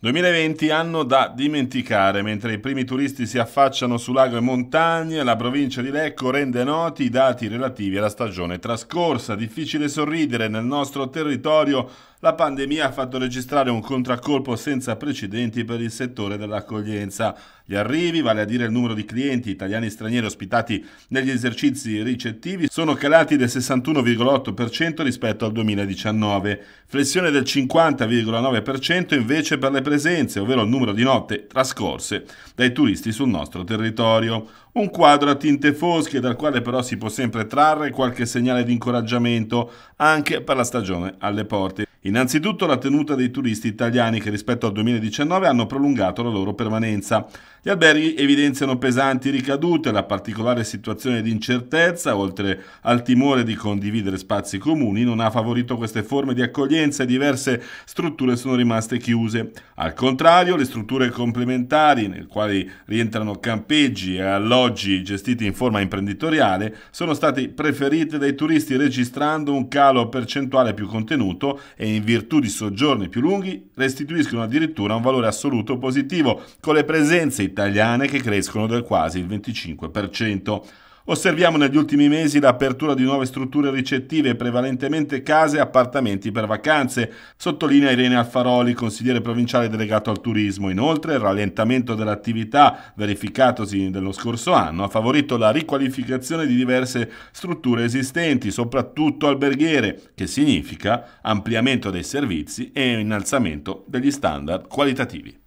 2020 anno da dimenticare, mentre i primi turisti si affacciano su lago e montagne, la provincia di Lecco rende noti i dati relativi alla stagione trascorsa. Difficile sorridere nel nostro territorio la pandemia ha fatto registrare un contraccolpo senza precedenti per il settore dell'accoglienza. Gli arrivi, vale a dire il numero di clienti italiani e stranieri ospitati negli esercizi ricettivi, sono calati del 61,8% rispetto al 2019, flessione del 50,9% invece per le presenze, ovvero il numero di notte trascorse dai turisti sul nostro territorio. Un quadro a tinte fosche dal quale però si può sempre trarre qualche segnale di incoraggiamento anche per la stagione alle porte. Innanzitutto la tenuta dei turisti italiani che rispetto al 2019 hanno prolungato la loro permanenza. Gli alberghi evidenziano pesanti ricadute, la particolare situazione di incertezza, oltre al timore di condividere spazi comuni, non ha favorito queste forme di accoglienza e diverse strutture sono rimaste chiuse. Al contrario, le strutture complementari, nel quali rientrano campeggi e alloggi, oggi gestiti in forma imprenditoriale sono stati preferiti dai turisti registrando un calo percentuale più contenuto e in virtù di soggiorni più lunghi restituiscono addirittura un valore assoluto positivo con le presenze italiane che crescono del quasi il 25%. Osserviamo negli ultimi mesi l'apertura di nuove strutture ricettive, prevalentemente case e appartamenti per vacanze, sottolinea Irene Alfaroli, consigliere provinciale delegato al turismo. Inoltre, il rallentamento dell'attività verificatosi nello scorso anno ha favorito la riqualificazione di diverse strutture esistenti, soprattutto alberghiere, che significa ampliamento dei servizi e innalzamento degli standard qualitativi.